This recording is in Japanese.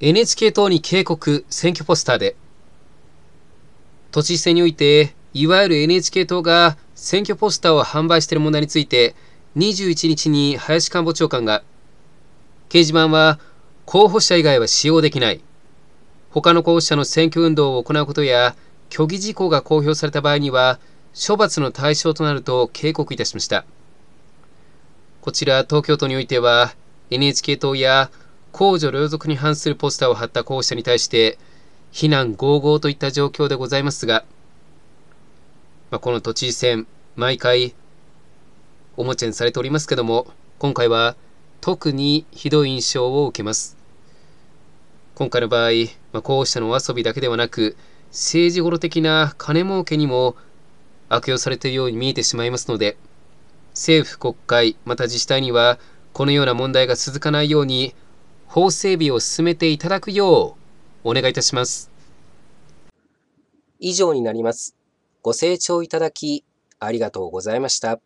NHK 党に警告、選挙ポスターで。都知事選において、いわゆる NHK 党が選挙ポスターを販売している問題について、21日に林官房長官が、掲示板は候補者以外は使用できない。他の候補者の選挙運動を行うことや、虚偽事項が公表された場合には、処罰の対象となると警告いたしました。こちら東京都においては、NHK 党や公序良俗に反するポスターを貼った候補者に対して、非難合々といった状況でございますが、まあ、この都知事選、毎回、おもちゃにされておりますけども、今回は特にひどい印象を受けます。今回の場合、まあ、候補者のお遊びだけではなく、政治頃的な金儲けにも悪用されているように見えてしまいますので、政府、国会、また自治体には、このような問題が続かないように法整備を進めていただくようお願いいたします。以上になります。ご清聴いただきありがとうございました。